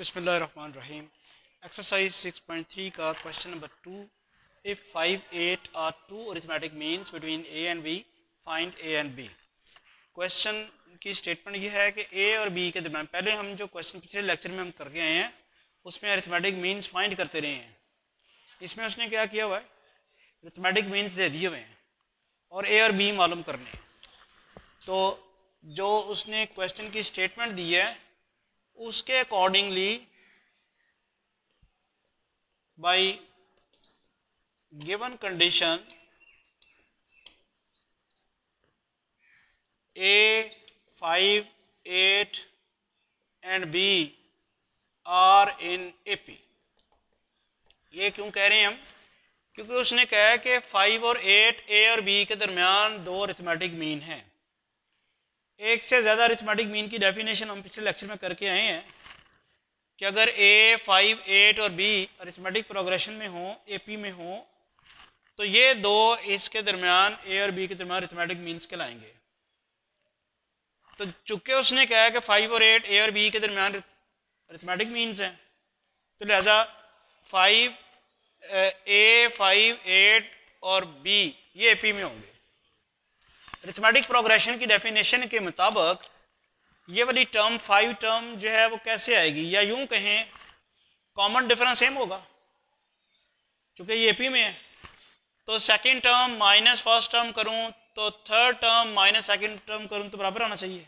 रहीम exercise 6.3 का question number two if five eight are two arithmetic means between A and B find A and B question की statement ये है कि ए और B के दरम्यान पहले हम जो क्वेश्चन पिछले लेक्चर में हम करके आए हैं उसमें अरिथमेटिक मीन्स फाइंड करते रहे हैं इसमें उसने क्या किया हुआ है अरिथमेटिक मीन्स दे दिए हुए हैं और ए और बी मालूम करने तो जो उसने क्वेश्चन की स्टेटमेंट दी है उसके accordingly given condition A five eight and B are in A P ये क्यों कह रहे हैं हम क्योंकि उसने कहा है कि फाइव और एट ए और बी के दरमियान दो अरिथमेटिक मीन हैं एक से ज़्यादा अरिथमेटिक मीन की डेफिनेशन हम पिछले लेक्चर में करके आए हैं कि अगर ए फाइव एट और बी अरिथमेटिक प्रोग्रेशन में हों ए पी में हों तो ये दो इसके दरमियान ए और बी के दरमियान अरिथमेटिक मीन्स के लाएंगे तो चूँकि उसने कहा है कि फाइव और एट ए और बी के दरमियान अरिथमेटिक मीन्स हैं तो लिहाजा फाइव ए फाइव एट और बी ये ए पी में होंगे रिथमेटिक प्रोग्रेशन की डेफिनेशन के मुताबिक ये वाली टर्म फाइव टर्म जो है वो कैसे आएगी या यूं कहें कॉमन डिफरेंस सेम होगा चूँकि ये पी में है तो second term minus first term करूं तो third term minus second term करूं तो बराबर होना चाहिए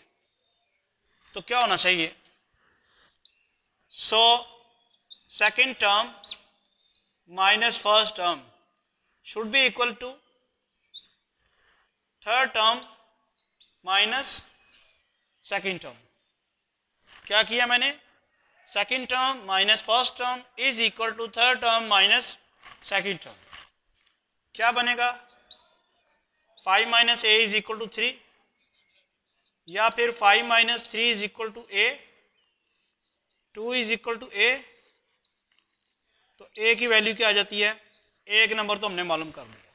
तो क्या होना चाहिए so second term minus first term should be equal to third term minus second term क्या किया मैंने second term minus first term is equal to third term minus second term क्या बनेगा five minus A is equal to three या फिर five minus three is equal to A two is equal to A तो A की value क्या आ जाती है एक नंबर तो हमने मालूम कर लिया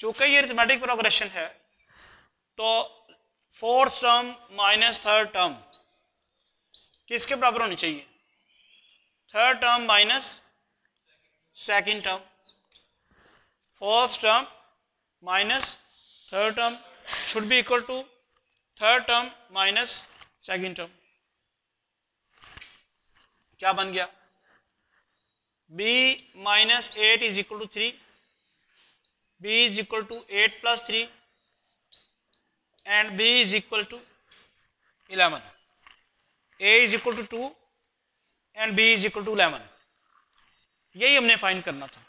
चूंकि ये अरिथमेटिक प्रोग्रेशन है तो fourth term minus third term किसके बराबर होनी चाहिए third term minus second term fourth term minus third term should be equal to third term minus second term क्या बन गया b minus eight is equal to three b is equal to 8 plus 3 and b is equal to 11 a is equal to 2 and b is equal to 11 यही हमने find करना था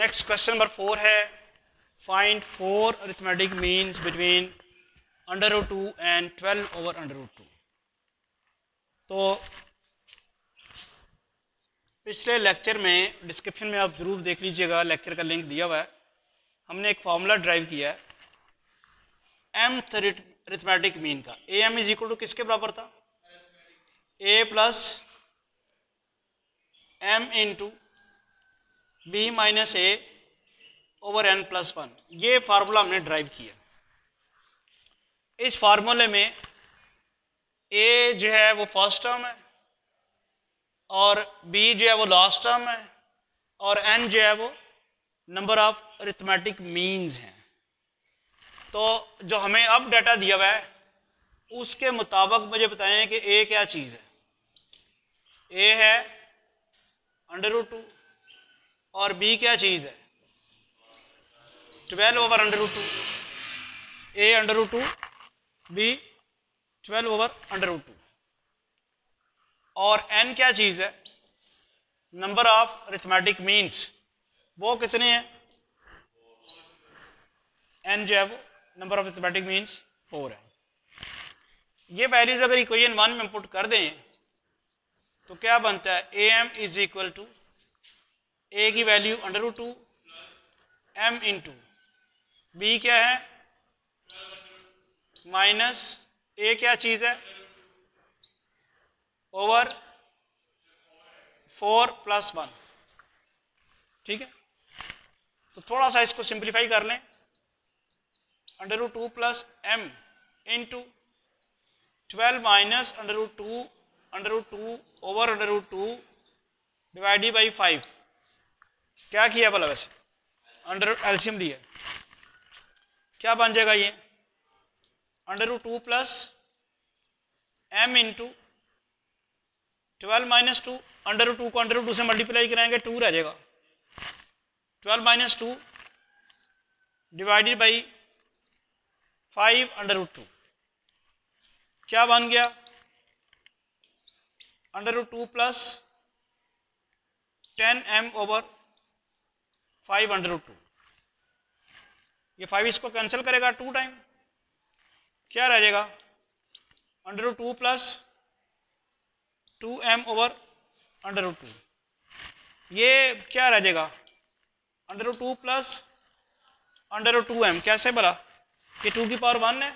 next question number four है find four arithmetic means between under root two and twelve over under root two तो पिछले lecture में description में आप ज़रूर देख लीजिएगा लेक्चर का लिंक दिया हुआ है हमने एक फार्मूला ड्राइव किया है एम रिथमेटिक मीन का A M is equal to किसके बराबर था A plus M into B minus A over N plus one ये फार्मूला हमने ड्राइव किया इस फार्मूले में ए जो है वो फर्स्ट टर्म है और बी जो है वो लास्ट टर्म है और एन जो है वो नंबर ऑफ रिथमेटिक मीन्स हैं तो जो हमें अब डाटा दिया हुआ है उसके मुताबिक मुझे बताएं कि ए क्या चीज़ है ए है अंडर रूट टू और बी क्या चीज़ है twelve over under root two A under root two B twelve over under root two और एन क्या चीज़ है नंबर ऑफ रिथमेटिक मीन्स वो कितने हैं एन जो है वो number of arithmetic means four है ये वैल्यूज अगर इक्वेशन वन में पुट कर दें तो क्या बनता है A M is equal to A की value under root two M into B क्या है माइनस ए क्या चीज़ है ओवर फोर प्लस वन ठीक है तो थोड़ा सा इसको सिंप्लीफाई कर लें under root two plus M into twelve minus under root two under root two over under root two divided by five क्या किया भला वैसे अंडर एल्शियम दिया क्या बन जाएगा ये under root two plus M into twelve minus two under two को अंडर टू से मल्टीप्लाई कराएंगे टू रह जाएगा twelve minus two divided by five under two क्या बन गया under two plus ten M over five under two ये five इसको कैंसिल करेगा टू टाइम क्या रह जाएगा under two plus two M over under two ये क्या रह जाएगा under two plus under to M कैसे भला ये टू की पावर वन है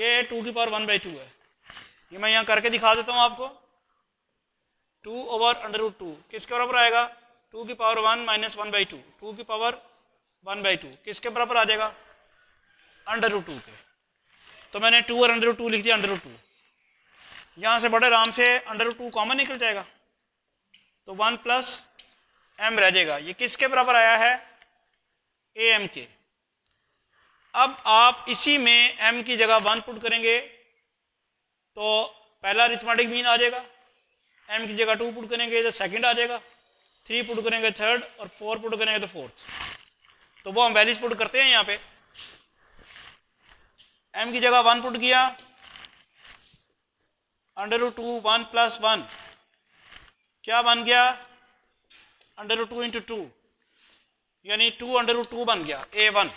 ये टू की पावर वन बाई टू है ये मैं यहाँ करके दिखा देता हूँ आपको टू ओवर अंडर टू किसके बराबर आएगा टू की power one minus one by two two की पावर वन बाई टू किसके बराबर आ जाएगा अंडर टू के तो मैंने टू और अंडर टू लिख दिया अंडर टू यहां से बड़े आराम से अंडर रूट टू कॉमन निकल जाएगा तो वन प्लस एम रह जाएगा ये किसके बराबर आया है ए एम के अब आप इसी में एम की जगह वन पुट करेंगे तो पहला रिथमेटिक मीन आ जाएगा एम की जगह टू पुट करेंगे तो सेकंड आ जाएगा थ्री पुट करेंगे थर्ड और फोर पुट करेंगे तो फोर्थ तो वो हम वैल्यूज पुट करते हैं यहाँ पे एम की जगह वन पुट किया under root two one plus one क्या बन गया under root two into two यानी टू अंडर रूट टू बन गया ए वन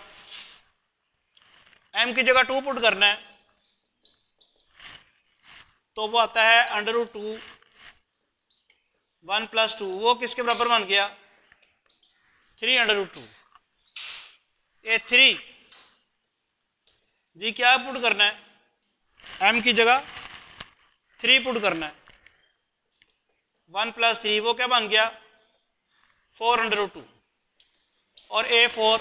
एम की जगह टू पुट करना है तो वो आता है under root two one plus two वो किसके बराबर बन गया three under root two A three जी क्या पुट करना है एम की जगह थ्री पुट करना है वन प्लस थ्री वो क्या बन गया फोर अंडर टू और ए फोर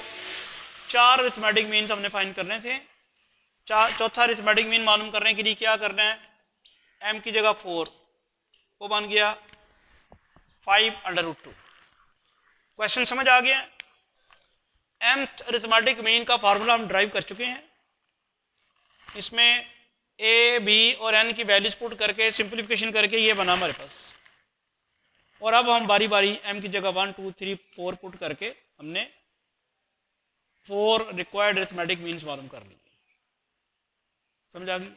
चार रिथमेटिक मीन हमने फाइन करने थे चार चौथा रिथमेटिक मीन मालूम करने के लिए क्या करना है एम की जगह फोर वो बन गया फाइव अंडर टू क्वेश्चन समझ आ गया एम रिथमेटिक मीन का फार्मूला हम ड्राइव कर चुके हैं इसमें ए बी और एन की वैल्यूज पुट करके सिंप्लीफिकेशन करके ये बना हमारे पास और अब हम बारी बारी एम की जगह one two three four put करके हमने फोर रिक्वायर्ड एथमेटिक मीन्स मालूम कर ली समझ आ गई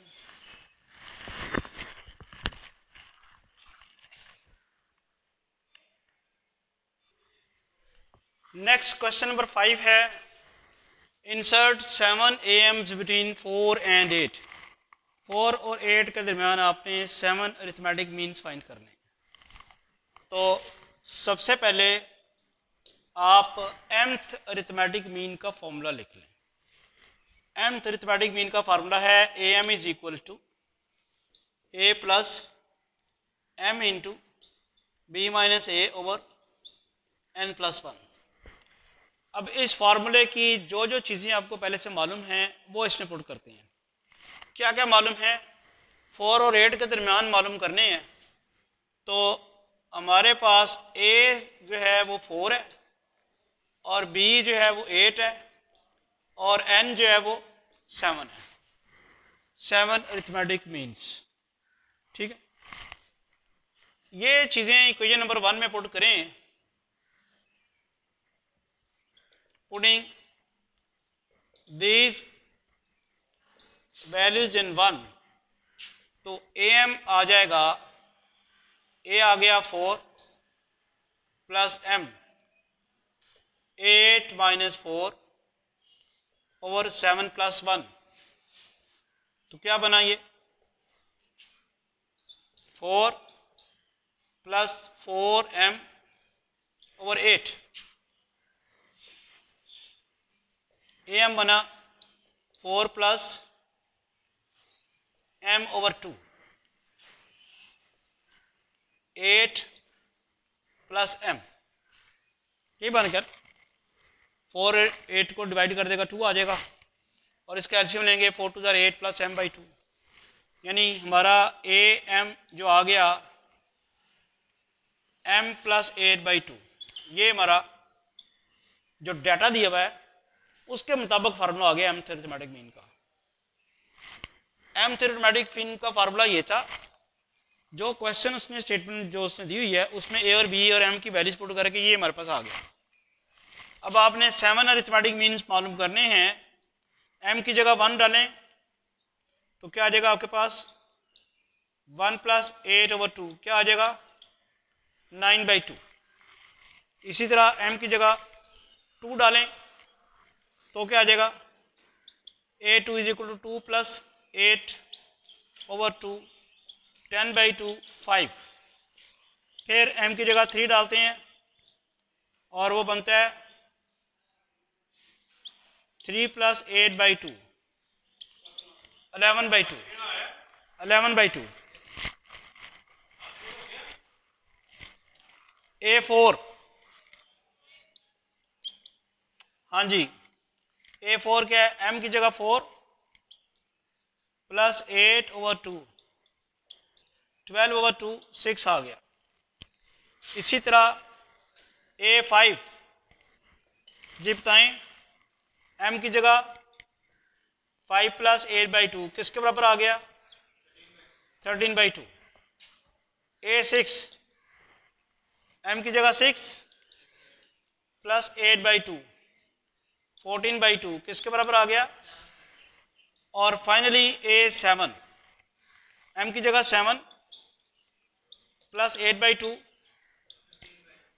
नेक्स्ट क्वेश्चन नंबर फाइव है seven A Ms between four and eight four और एट के दरमियान आपने सेवन अरिथमेटिक मीन्स फाइंड करने तो सबसे पहले आप एम्थ अरिथमेटिक मीन का फॉर्मूला लिख लें एम्थ अरिथमेटिक मीन का फार्मूला है A M is equal to A plus M into B minus A over N plus one अब इस फार्मूले की जो जो चीज़ें आपको पहले से मालूम हैं वो इसमें पुट करते हैं क्या क्या मालूम है फोर और एट के दरमियान मालूम करने हैं तो हमारे पास ए जो है वो फोर है और बी जो है वो एट है और एन जो है वो सेवन है सेवन अरिथमेटिक मीन्स ठीक है ये चीज़ें इक्वेशन नंबर वन में पुट करें putting these values in one तो ए एम आ जाएगा ए आ गया four plus M eight minus four और सेवन प्लस वन तो क्या बना ये फोर प्लस फोर एम और एट ए एम बना four plus M over two eight plus M ये बनकर फोर एट को डिवाइड कर देगा टू आ जाएगा और इसका एल्शियम लेंगे फोर टू ज़ार eight plus M by two यानी हमारा ए एम जो आ गया M plus eight by two ये हमारा जो डाटा दिया हुआ है उसके मुताबिक फार्मूला आ गया एम थेरेथमेटिक मीन का एम थेरोमेटिक फिन का फार्मूला ये था जो क्वेश्चन उसने स्टेटमेंट जो उसने दी हुई है उसमें ए और बी और एम की वैल्यूज पुट करके ये हमारे पास आ गया अब आपने सेवन अरिथमेटिक मीन्स मालूम करने हैं एम की जगह वन डालें तो क्या आ जाएगा आपके पास one plus eight over two क्या आ जाएगा नाइन बाई टू इसी तरह एम की जगह टू डालें तो क्या आ जाएगा A two is equal to two plus eight over two ten by two five फिर m की जगह थ्री डालते हैं और वो बनता है three plus eight by two eleven by two eleven by two A four हाँ जी ए फोर क्या है एम की जगह four plus eight over two twelve over two six आ गया इसी तरह ए फाइव जी बताएं एम की जगह five plus eight by two किसके बराबर आ गया thirteen by two A six M की जगह six plus eight by two fourteen by two किसके बराबर आ गया और फाइनली ए सेवन एम की जगह seven plus eight by two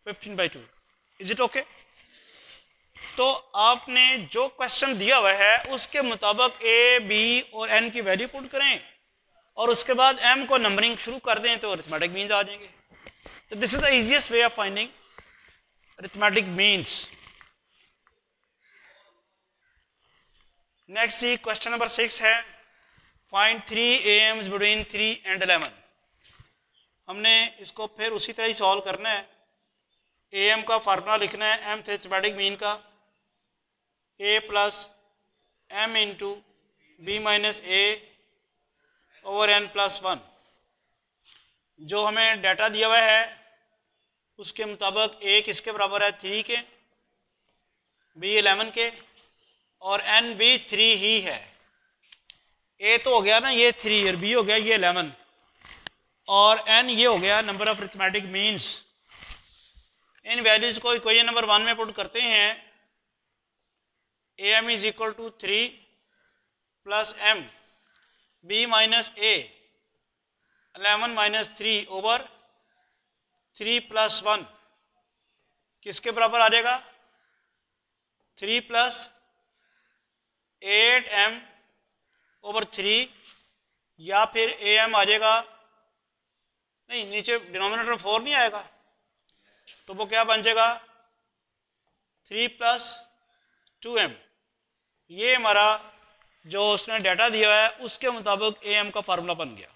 fifteen by two is it okay तो आपने जो क्वेश्चन दिया हुआ है उसके मुताबिक ए बी और एन की वैल्यू पुट करें और उसके बाद एम को नंबरिंग शुरू कर दें तो अरिथमेटिक मीन्स आ जाएंगे तो this is the easiest way of finding arithmetic means next C question number six है find three A Ms between three and eleven हमने इसको फिर उसी तरह ही सॉल्व करना है ए एम का फार्मूला लिखना है एम थेटिक मीन का A plus M into B minus A over N plus one जो हमें डाटा दिया हुआ है उसके मुताबिक ए किसके बराबर है थ्री के बी एलेवन के और एन बी थ्री ही है ए तो हो गया ना ये थ्री और बी हो गया ये अलेवन और एन ये हो गया नंबर ऑफ रिथमेटिक मीन्स इन वैल्यूज़ को इक्वेशन नंबर वन में पुट करते हैं A M is equal to three plus M B minus A eleven minus three over three plus one किसके बराबर आ जाएगा three plus eight M over three या फिर ए एम आ जाएगा नहीं नीचे डिनोमिनेटर में फोर नहीं आएगा तो वो क्या बन जाएगा थ्री प्लस टू एम ये हमारा जो उसने डाटा दिया है उसके मुताबिक ए एम का फार्मूला बन गया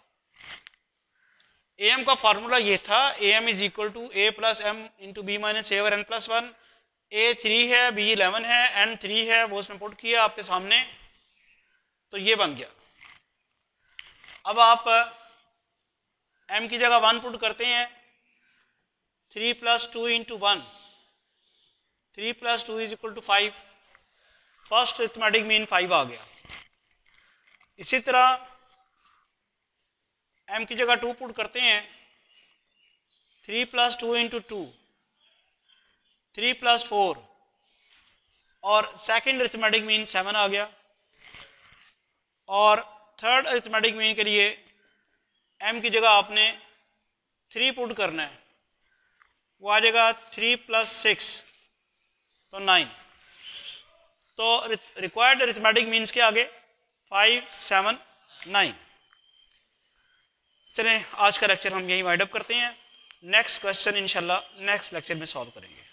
ए एम का फार्मूला ये था A M is equal to A plus M into B minus A और N plus one A three है बी इलेवन है एन थ्री है वो उसने पुट किया आपके सामने तो ये बन गया अब आप एम की जगह वन पुट करते हैं three plus two into one three plus two is equal to five first arithmetic mean five आ गया इसी तरह एम की जगह टू पुट करते हैं three plus two into two three plus four और सेकंड अरिथमेटिक मीन सेवन आ गया और थर्ड अरिथमेटिक मीन के लिए एम की जगह आपने थ्री पुट करना है वो आ जाएगा थ्री प्लस सिक्स तो नाइन तो रिक्वायर्ड अरिथमेटिक मीन्स के आगे फाइव सेवन नाइन चलें आज का लेक्चर हम यही वाइंड अप करते हैं नेक्स्ट क्वेश्चन इंशाल्लाह नेक्स्ट लेक्चर में सॉल्व करेंगे